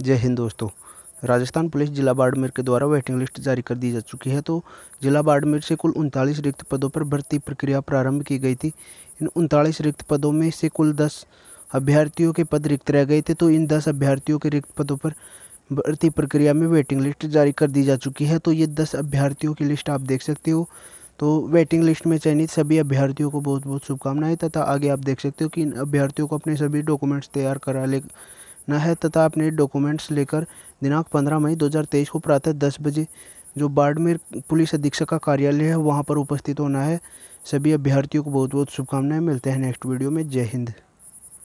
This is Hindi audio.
जय हिंद दोस्तों राजस्थान पुलिस जिला बाड़मेर के द्वारा वेटिंग लिस्ट जारी कर दी जा चुकी है तो जिला बाड़मेर से कुल उनतालीस रिक्त पदों पर भर्ती प्रक्रिया प्रारंभ की गई थी इन उनतालीस रिक्त पदों में से कुल दस अभ्यर्थियों के पद रिक्त रह गए थे तो इन दस अभ्यर्थियों के रिक्त पदों पर भर्ती प्रक्रिया में वेटिंग लिस्ट जारी कर दी जा चुकी है तो ये दस अभ्यर्थियों की लिस्ट आप देख सकते हो तो वेटिंग लिस्ट में चयनित सभी अभ्यर्थियों को बहुत बहुत शुभकामनाएं तथा आगे आप देख सकते हो कि इन अभ्यर्थियों को अपने सभी डॉक्यूमेंट्स तैयार करा ले न है तथा अपने डॉक्यूमेंट्स लेकर दिनांक 15 मई 2023 को प्रातः दस बजे जो बाड़मेर पुलिस अधीक्षक का कार्यालय है वहाँ पर उपस्थित होना है सभी अभ्यर्थियों को बहुत बहुत शुभकामनाएं मिलते हैं नेक्स्ट वीडियो में जय हिंद